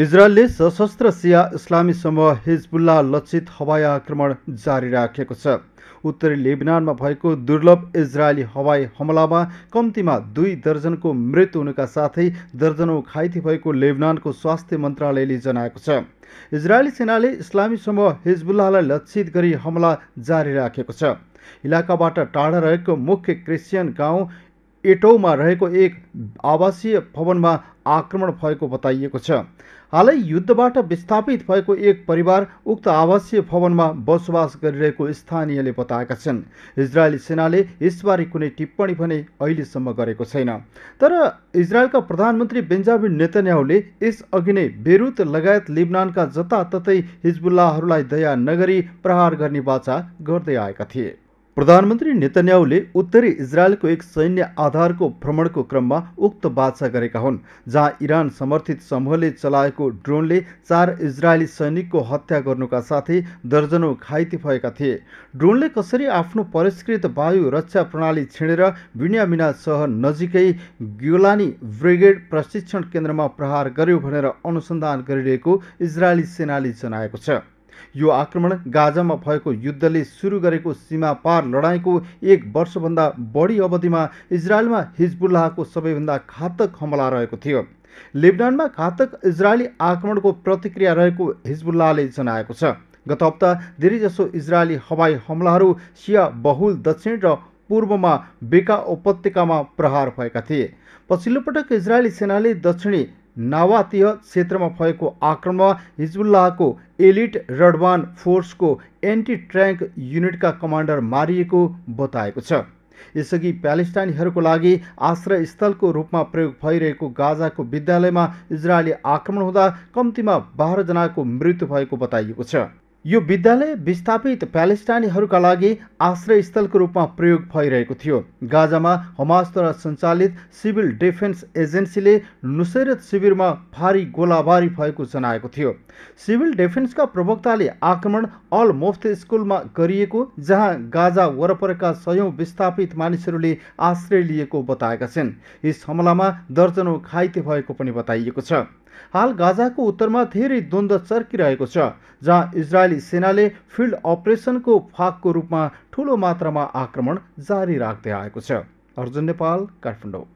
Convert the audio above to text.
इजरायलले सशस्त्र सिया इस्लामी समूह हिजबुल्ला लक्षित हवाई आक्रमण जारी राखेको छ उत्तरी लेबनानमा भएको दुर्लभ इजरायली हवाई हमलामा कम्तीमा दुई दर्जनको मृत्यु हुनुका साथै दर्जनौ घाइते भएको लेबनानको स्वास्थ्य मन्त्रालयले जनाएको छ इजरायली सेनाले इस्लामी समूह हिजबुल्लालाई लक्षित गरी हमला जारी राखेको छ इलाकाबाट टाढा रहेको मुख्य क्रिस्चियन गाउँ एटौमा रहेको एक आवासीय भवनमा आक्रमण भएको बताइएको छ हालै युद्धबाट विस्थापित भएको एक परिवार उक्त आवासीय भवनमा बसोबास गरिरहेको स्थानीयले बताएका छन् इजरायली सेनाले यसबारे कुनै टिप्पणी भने अहिलेसम्म गरेको छैन तर इजरायलका प्रधानमन्त्री बेन्जामिन नेतन्याहुले यसअघि नै बेरुत लगायत लिबनानका जताततै हिजबुल्लाहरूलाई दया नगरी प्रहार गर्ने बाचा गर्दै आएका थिए प्रधानमन्त्री नेतन्याहुले उत्तरी इजरायलको एक सैन्य आधारको भ्रमणको क्रममा उक्त बाछा गरेका हुन् जहाँ इरान समर्थित समूहले चलाएको ड्रोनले चार इजरायली सैनिकको हत्या गर्नुका साथै दर्जनौँ घाइते भएका थिए ड्रोनले कसरी आफ्नो परिष्कृत वायु रक्षा प्रणाली छिडेर बिन्यामिना सहर नजिकै ग्युलानी ब्रिगेड प्रशिक्षण केन्द्रमा प्रहार गर्यो भनेर अनुसन्धान गरिरहेको इजरायली सेनाले जनाएको छ यो आक्रमण गाजामा भएको युद्धले सुरु गरेको सीमा पार लडाइँको एक वर्षभन्दा बढी अवधिमा इजरायलमा हिजबुल्लाहको सबैभन्दा घातक हमला रहेको थियो लेबनानमा घातक इजरायली आक्रमणको प्रतिक्रिया रहेको हिजबुल्लाहले जनाएको छ गत हप्ता धेरैजसो इजरायली हवाई हमलाहरू सिया बहुल दक्षिण र पूर्वमा बेका उपत्यकामा प्रहार भएका थिए पछिल्लो पटक इजरायली सेनाले दक्षिणी नावातीय क्षेत्रमा भएको आक्रमणमा हिजबुल्लाहको एलिट रडवान फोर्सको एन्टी ट्याङ्क युनिटका कमान्डर मारिएको बताएको छ यसअघि प्यालेस्टाइनीहरूको लागि आश्रयस्थलको रूपमा प्रयोग भइरहेको गाजाको विद्यालयमा इजरायली आक्रमण हुँदा कम्तीमा बाह्रजनाको मृत्यु भएको बताइएको छ यो विद्यालय विस्थापित प्यालेस्टाइनीहरूका लागि आश्रयस्थलको रूपमा प्रयोग भइरहेको थियो गाजामा हमासद्वारा सञ्चालित सिभिल डिफेन्स एजेन्सीले नुसेरत शिविरमा भारी गोलाबारी भएको जनाएको थियो सिभिल डिफेन्सका प्रवक्ताले आक्रमण अल मोफ्त स्कुलमा गरिएको जहाँ गाजा वरपरका सयौँ विस्थापित मानिसहरूले आश्रय लिएको बताएका छन् यस हमलामा दर्जनौ घाइते भएको पनि बताइएको छ हाल गाजाको उत्तरमा धेरै द्वन्द्व चर्किरहेको छ जहाँ इजरायली सेनाले फिल्ड अपरेसनको फागको रूपमा ठुलो मात्रामा आक्रमण जारी राख्दै आएको छ अर्जुन नेपाल काठमाडौँ